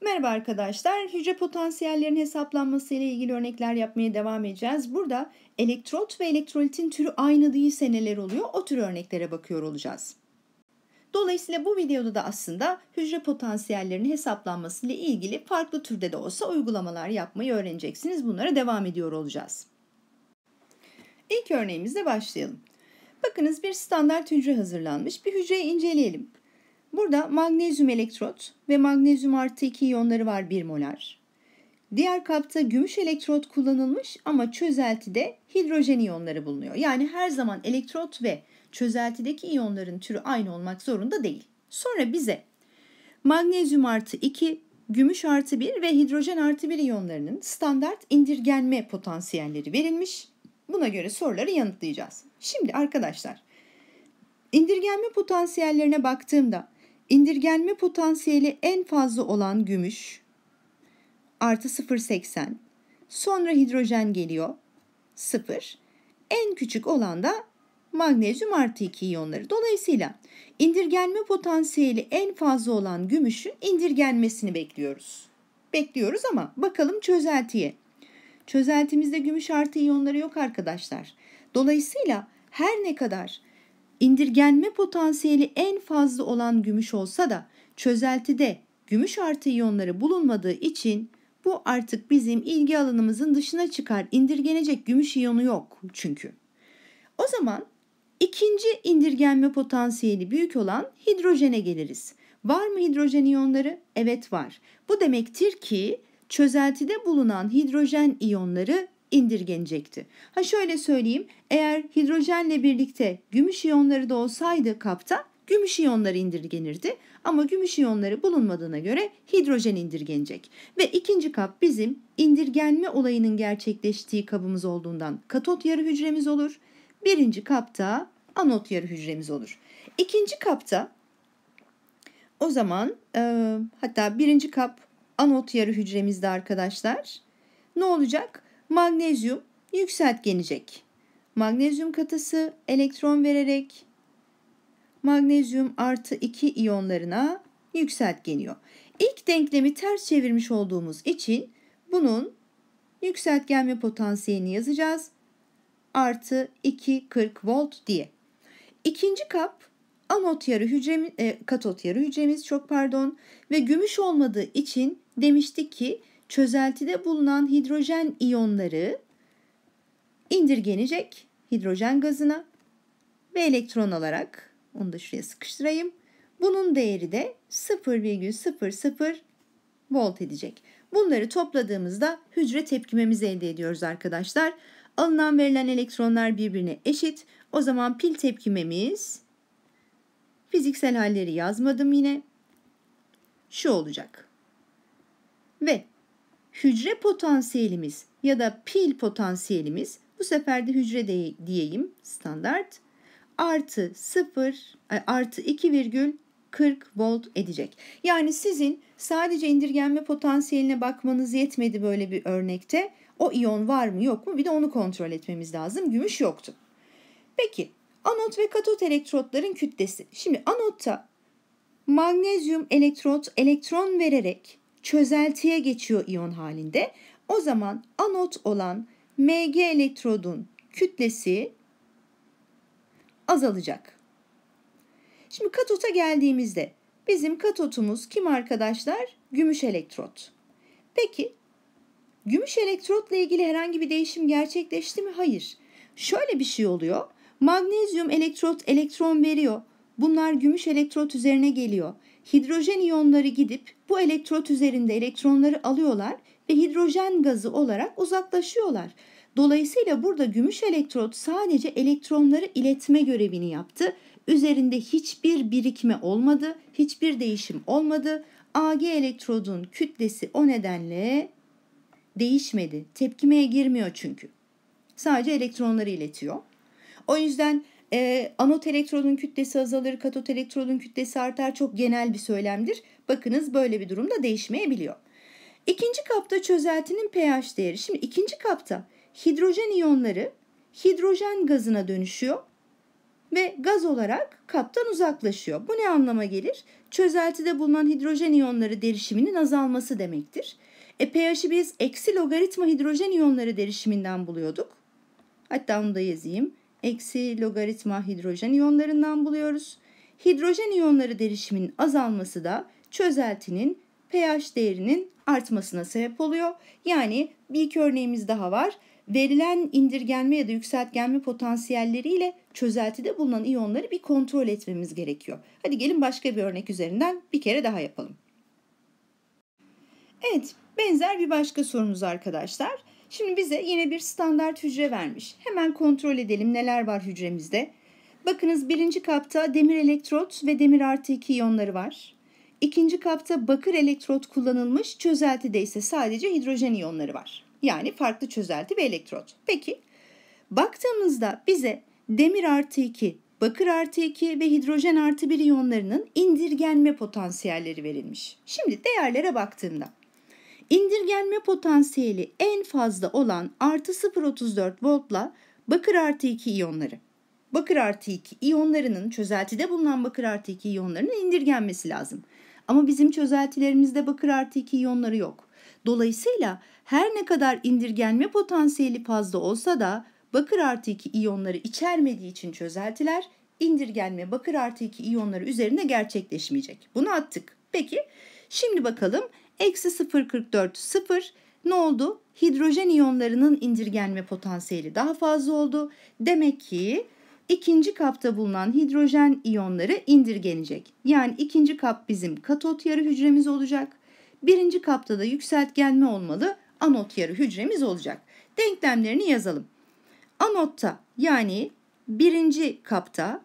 Merhaba arkadaşlar. Hücre potansiyellerinin hesaplanması ile ilgili örnekler yapmaya devam edeceğiz. Burada elektrot ve elektrolitin türü aynı değil seneler oluyor. O tür örneklere bakıyor olacağız. Dolayısıyla bu videoda da aslında hücre potansiyellerinin hesaplanması ile ilgili farklı türde de olsa uygulamalar yapmayı öğreneceksiniz. Bunlara devam ediyor olacağız. İlk örneğimizle başlayalım. Bakınız bir standart hücre hazırlanmış. Bir hücreyi inceleyelim. Burada magnezyum elektrot ve magnezyum artı 2 iyonları var 1 molar. Diğer kapta gümüş elektrot kullanılmış ama çözeltide hidrojen iyonları bulunuyor. Yani her zaman elektrot ve çözeltideki iyonların türü aynı olmak zorunda değil. Sonra bize magnezyum artı 2, gümüş artı 1 ve hidrojen artı 1 iyonlarının standart indirgenme potansiyelleri verilmiş. Buna göre soruları yanıtlayacağız. Şimdi arkadaşlar indirgenme potansiyellerine baktığımda İndirgenme potansiyeli en fazla olan gümüş artı 0.80. Sonra hidrojen geliyor 0. En küçük olan da magnezyum artı 2 iyonları. Dolayısıyla indirgenme potansiyeli en fazla olan gümüşün indirgenmesini bekliyoruz. Bekliyoruz ama bakalım çözeltiye. Çözeltimizde gümüş artı iyonları yok arkadaşlar. Dolayısıyla her ne kadar İndirgenme potansiyeli en fazla olan gümüş olsa da çözeltide gümüş artı iyonları bulunmadığı için bu artık bizim ilgi alanımızın dışına çıkar. İndirgenecek gümüş iyonu yok çünkü. O zaman ikinci indirgenme potansiyeli büyük olan hidrojene geliriz. Var mı hidrojen iyonları? Evet var. Bu demektir ki çözeltide bulunan hidrojen iyonları indirgenecekti. Ha şöyle söyleyeyim, eğer hidrojenle birlikte gümüş iyonları da olsaydı kapta gümüş iyonları indirgenirdi ama gümüş iyonları bulunmadığına göre hidrojen indirgenecek. Ve ikinci kap bizim indirgenme olayının gerçekleştiği kabımız olduğundan katot yarı hücremiz olur. Birinci kapta anot yarı hücremiz olur. İkinci kapta o zaman e, hatta birinci kap anot yarı hücremizde arkadaşlar ne olacak? Magnezyum yükseltgenecek. Magnezyum katısı elektron vererek magnezyum artı 2 iyonlarına yükseltgeniyor. İlk denklemi ters çevirmiş olduğumuz için bunun yükseltgenme potansiyelini yazacağız. Artı 240 volt diye. İkinci kap anot yarı hücremiz, e, katot yarı hücremiz çok pardon ve gümüş olmadığı için demiştik ki çözeltide bulunan hidrojen iyonları indirgenecek hidrojen gazına ve elektron alarak onu da şuraya sıkıştırayım. Bunun değeri de 0,00 volt edecek. Bunları topladığımızda hücre tepkimemizi elde ediyoruz arkadaşlar. Alınan verilen elektronlar birbirine eşit. O zaman pil tepkimemiz fiziksel halleri yazmadım yine. Şu olacak. Ve hücre potansiyelimiz ya da pil potansiyelimiz bu sefer de hücre de, diyeyim standart artı 0 e, artı 2,40 volt edecek. Yani sizin sadece indirgenme potansiyeline bakmanız yetmedi böyle bir örnekte. O iyon var mı yok mu bir de onu kontrol etmemiz lazım. Gümüş yoktu. Peki anot ve katot elektrotların kütlesi. Şimdi anotta magnezyum elektrot elektron vererek çözeltiye geçiyor iyon halinde. O zaman anot olan Mg elektrodun kütlesi azalacak. Şimdi katota geldiğimizde bizim katotumuz kim arkadaşlar? Gümüş elektrot. Peki gümüş elektrotla ilgili herhangi bir değişim gerçekleşti mi? Hayır. Şöyle bir şey oluyor. Magnezyum elektrot elektron veriyor. Bunlar gümüş elektrot üzerine geliyor hidrojen iyonları gidip bu elektrot üzerinde elektronları alıyorlar ve hidrojen gazı olarak uzaklaşıyorlar. Dolayısıyla burada gümüş elektrot sadece elektronları iletme görevini yaptı. Üzerinde hiçbir birikme olmadı, hiçbir değişim olmadı. Ag elektrodun kütlesi o nedenle değişmedi. Tepkimeye girmiyor çünkü. Sadece elektronları iletiyor. O yüzden e, anot elektrodun kütlesi azalır, katot elektrodun kütlesi artar çok genel bir söylemdir. Bakınız böyle bir durumda değişmeyebiliyor. İkinci kapta çözeltinin pH değeri. Şimdi ikinci kapta hidrojen iyonları hidrojen gazına dönüşüyor ve gaz olarak kaptan uzaklaşıyor. Bu ne anlama gelir? Çözeltide bulunan hidrojen iyonları derişiminin azalması demektir. E pH'i biz eksi logaritma hidrojen iyonları derişiminden buluyorduk. Hatta onu da yazayım eksi logaritma hidrojen iyonlarından buluyoruz. Hidrojen iyonları derişimin azalması da çözeltinin pH değerinin artmasına sebep oluyor. Yani bir iki örneğimiz daha var. Verilen indirgenme ya da yükseltgenme potansiyelleriyle çözeltide bulunan iyonları bir kontrol etmemiz gerekiyor. Hadi gelin başka bir örnek üzerinden bir kere daha yapalım. Evet, benzer bir başka sorumuz arkadaşlar. Şimdi bize yine bir standart hücre vermiş. Hemen kontrol edelim neler var hücremizde. Bakınız birinci kapta demir elektrot ve demir artı 2 iyonları var. İkinci kapta bakır elektrot kullanılmış, çözeltide ise sadece hidrojen iyonları var. Yani farklı çözelti ve elektrot. Peki baktığımızda bize demir artı 2, bakır artı 2 ve hidrojen artı 1 iyonlarının indirgenme potansiyelleri verilmiş. Şimdi değerlere baktığımda İndirgenme potansiyeli en fazla olan artı 0.34 voltla bakır artı 2 iyonları. Bakır artı 2 iyonlarının çözeltide bulunan bakır artı 2 iyonlarının indirgenmesi lazım. Ama bizim çözeltilerimizde bakır artı 2 iyonları yok. Dolayısıyla her ne kadar indirgenme potansiyeli fazla olsa da bakır artı 2 iyonları içermediği için çözeltiler indirgenme bakır artı 2 iyonları üzerinde gerçekleşmeyecek. Bunu attık. Peki şimdi bakalım Eksi 0.44 0 ne oldu? Hidrojen iyonlarının indirgenme potansiyeli daha fazla oldu. Demek ki ikinci kapta bulunan hidrojen iyonları indirgenecek. Yani ikinci kap bizim katot yarı hücremiz olacak. Birinci kapta da yükseltgenme olmalı anot yarı hücremiz olacak. Denklemlerini yazalım. Anotta yani birinci kapta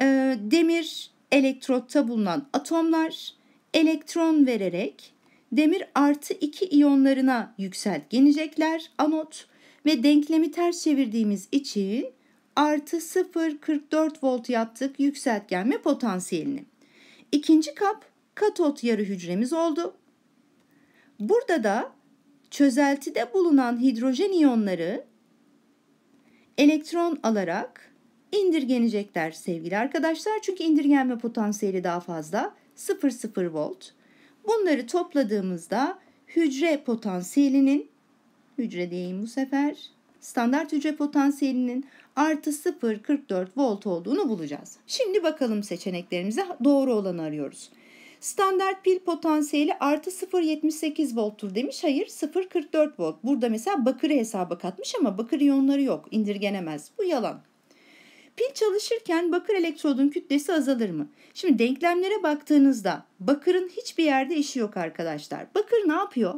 e, demir elektrotta bulunan atomlar elektron vererek demir artı 2 iyonlarına yükseltgenecekler anot ve denklemi ters çevirdiğimiz için artı 0.44 volt yaptık yükseltgenme potansiyelini. İkinci kap katot yarı hücremiz oldu. Burada da çözeltide bulunan hidrojen iyonları elektron alarak indirgenecekler sevgili arkadaşlar. Çünkü indirgenme potansiyeli daha fazla. 0,0 volt. Bunları topladığımızda hücre potansiyelinin hücre diyeyim bu sefer standart hücre potansiyelinin artı 0,44 volt olduğunu bulacağız. Şimdi bakalım seçeneklerimize doğru olanı arıyoruz. Standart pil potansiyeli artı 0,78 volttur demiş. Hayır 0,44 volt. Burada mesela bakırı hesaba katmış ama bakır iyonları yok. indirgenemez. Bu yalan. Pil çalışırken bakır elektrodun kütlesi azalır mı? Şimdi denklemlere baktığınızda bakırın hiçbir yerde işi yok arkadaşlar. Bakır ne yapıyor?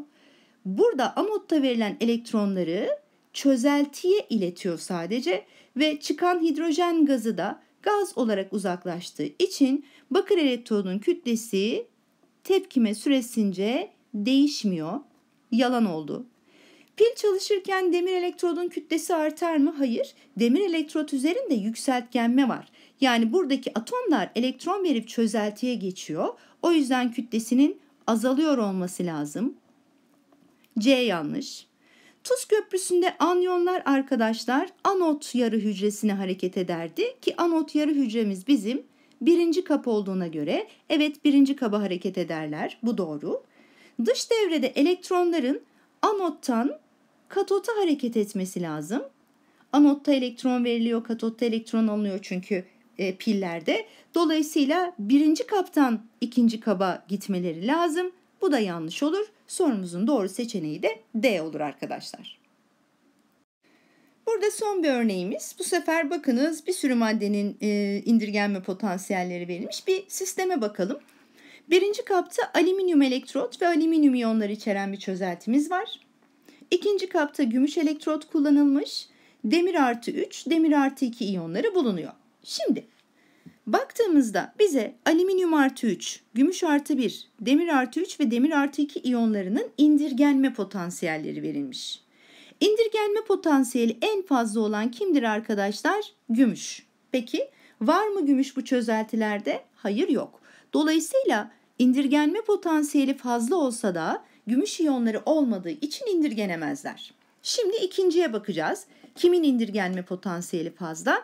Burada amotta verilen elektronları çözeltiye iletiyor sadece ve çıkan hidrojen gazı da gaz olarak uzaklaştığı için bakır elektronun kütlesi tepkime süresince değişmiyor. Yalan oldu. Pil çalışırken demir elektrodun kütlesi artar mı? Hayır. Demir elektrot üzerinde yükseltgenme var. Yani buradaki atomlar elektron verip çözeltiye geçiyor. O yüzden kütlesinin azalıyor olması lazım. C yanlış. Tuz köprüsünde anyonlar arkadaşlar anot yarı hücresine hareket ederdi ki anot yarı hücremiz bizim birinci kap olduğuna göre evet birinci kaba hareket ederler bu doğru. Dış devrede elektronların anottan katota hareket etmesi lazım. Anotta elektron veriliyor, katotta elektron alınıyor çünkü e, pillerde. Dolayısıyla birinci kaptan ikinci kaba gitmeleri lazım. Bu da yanlış olur. Sorumuzun doğru seçeneği de D olur arkadaşlar. Burada son bir örneğimiz. Bu sefer bakınız bir sürü maddenin e, indirgenme potansiyelleri verilmiş. Bir sisteme bakalım. Birinci kapta alüminyum elektrot ve alüminyum iyonları içeren bir çözeltimiz var. İkinci kapta gümüş elektrot kullanılmış. Demir artı 3, demir artı 2 iyonları bulunuyor. Şimdi baktığımızda bize alüminyum artı 3, gümüş artı 1, demir artı 3 ve demir artı 2 iyonlarının indirgenme potansiyelleri verilmiş. İndirgenme potansiyeli en fazla olan kimdir arkadaşlar? Gümüş. Peki var mı gümüş bu çözeltilerde? Hayır yok. Dolayısıyla indirgenme potansiyeli fazla olsa da gümüş iyonları olmadığı için indirgenemezler. Şimdi ikinciye bakacağız. Kimin indirgenme potansiyeli fazla?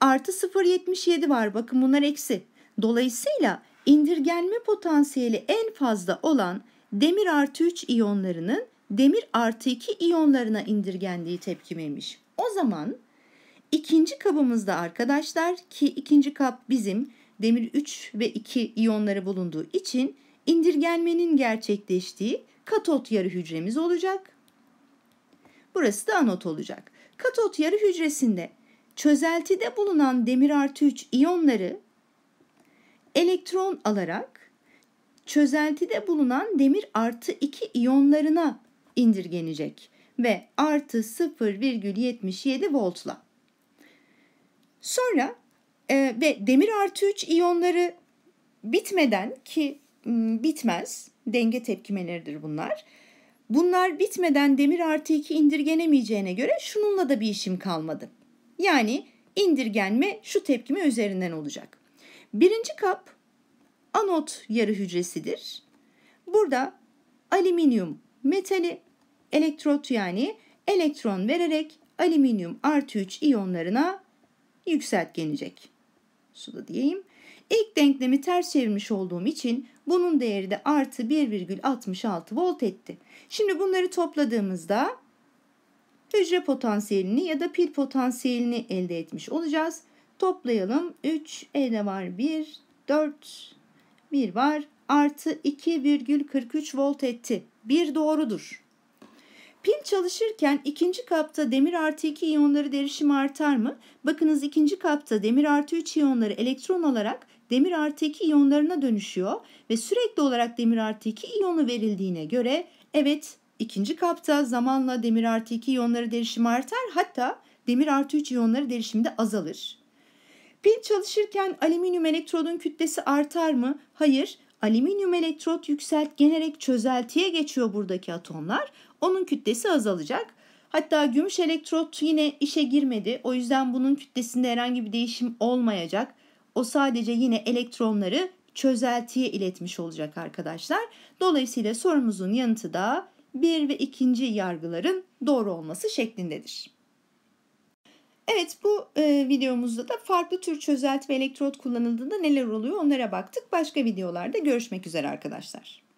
Artı 0.77 var. Bakın bunlar eksi. Dolayısıyla indirgenme potansiyeli en fazla olan demir artı 3 iyonlarının demir artı 2 iyonlarına indirgendiği tepkimeymiş. O zaman ikinci kabımızda arkadaşlar ki ikinci kap bizim demir 3 ve 2 iyonları bulunduğu için indirgenmenin gerçekleştiği katot yarı hücremiz olacak. Burası da anot olacak. Katot yarı hücresinde çözeltide bulunan demir artı 3 iyonları elektron alarak çözeltide bulunan demir artı 2 iyonlarına indirgenecek ve artı 0,77 voltla. Sonra e, ve demir artı 3 iyonları bitmeden ki bitmez. Denge tepkimeleridir bunlar. Bunlar bitmeden demir artı 2 indirgenemeyeceğine göre şununla da bir işim kalmadı. Yani indirgenme şu tepkime üzerinden olacak. Birinci kap anot yarı hücresidir. Burada alüminyum metali elektrot yani elektron vererek alüminyum artı 3 iyonlarına yükseltgenecek. Suda diyeyim. İlk denklemi ters çevirmiş olduğum için bunun değeri de artı 1,66 volt etti. Şimdi bunları topladığımızda hücre potansiyelini ya da pil potansiyelini elde etmiş olacağız. Toplayalım. 3, elde var 1, 4, 1 var. Artı 2,43 volt etti. 1 doğrudur. Pil çalışırken ikinci kapta demir artı 2 iyonları derişimi artar mı? Bakınız ikinci kapta demir artı 3 iyonları elektron olarak demir artı 2 iyonlarına dönüşüyor ve sürekli olarak demir artı 2 iyonu verildiğine göre evet ikinci kapta zamanla demir artı 2 iyonları derişimi artar hatta demir artı 3 iyonları derişimde azalır. Pil çalışırken alüminyum elektrodun kütlesi artar mı? Hayır. Alüminyum elektrot yükseltgenerek çözeltiye geçiyor buradaki atomlar. Onun kütlesi azalacak. Hatta gümüş elektrot yine işe girmedi. O yüzden bunun kütlesinde herhangi bir değişim olmayacak. O sadece yine elektronları çözeltiye iletmiş olacak arkadaşlar. Dolayısıyla sorumuzun yanıtı da 1 ve 2. yargıların doğru olması şeklindedir. Evet bu e, videomuzda da farklı tür çözelti ve elektrot kullanıldığında neler oluyor onlara baktık. Başka videolarda görüşmek üzere arkadaşlar.